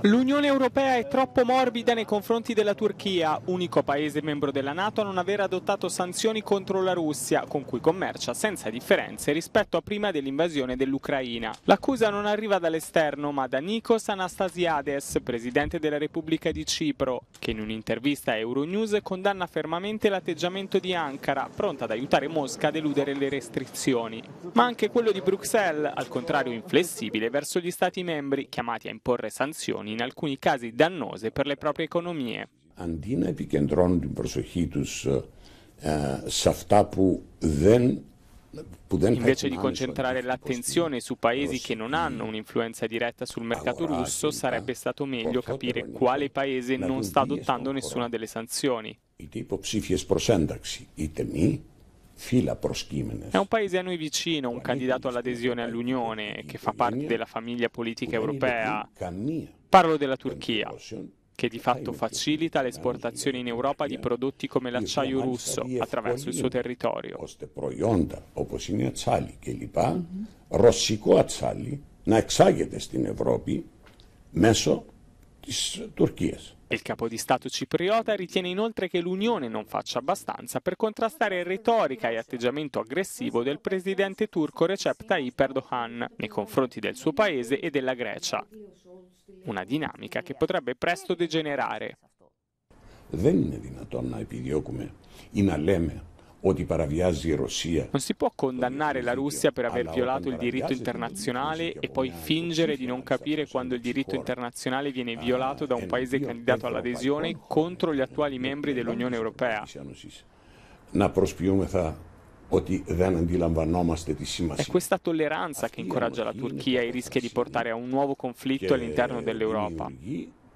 L'Unione Europea è troppo morbida nei confronti della Turchia, unico paese membro della Nato a non aver adottato sanzioni contro la Russia, con cui commercia senza differenze rispetto a prima dell'invasione dell'Ucraina. L'accusa non arriva dall'esterno, ma da Nikos Anastasiades, presidente della Repubblica di Cipro, che in un'intervista a Euronews condanna fermamente l'atteggiamento di Ankara, pronta ad aiutare Mosca a deludere le restrizioni, ma anche quello di Bruxelles, al contrario inflessibile verso verso gli Stati membri, chiamati a imporre sanzioni in alcuni casi dannose per le proprie economie. Eh, Invece di concentrare l'attenzione su paesi che non hanno un'influenza diretta sul mercato russo, sarebbe stato meglio capire quale paese non sta adottando nessuna delle sanzioni. Είτε υποψήφιες προς è un paese a noi vicino, un candidato all'adesione all'Unione che fa parte della famiglia politica europea. Parlo della Turchia che di fatto facilita l'esportazione in Europa di prodotti come l'acciaio russo attraverso il suo territorio. Mm-hmm turchese. Il capo di Stato cipriota ritiene inoltre che l'Unione non faccia abbastanza per contrastare retorica e atteggiamento aggressivo del presidente turco Recep Tayyip Erdogan nei confronti del suo paese e della Grecia. Una dinamica che potrebbe presto degenerare. Non è δυνατόν να επιδιώκουμε ή να λέμε o di Paraviasi Russia. Non si può condannare la Russia per aver violato il diritto internazionale e poi fingere di non capire quando il diritto internazionale viene ah, violato da un paese candidato all'adesione contro gli attuali membri dell'Unione Europea. È questa tolleranza che incoraggia la Turchia e rischia di portare a un nuovo conflitto all'interno dell'Europa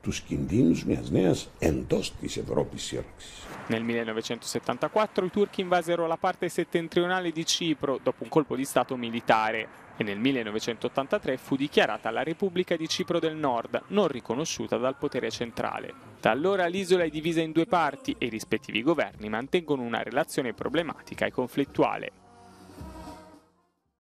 τους κινδύνους μιας νέας εντός της Ευρώπης σύραξης. Nel 1974 i turchi invasero la parte settentrionale di Cipro dopo un colpo di stato militare e nel 1983 fu dichiarata la Repubblica di Cipro del Nord, non riconosciuta dal potere centrale. Da allora l'isola è divisa in due parti e i rispettivi governi mantengono una relazione problematica e conflittuale.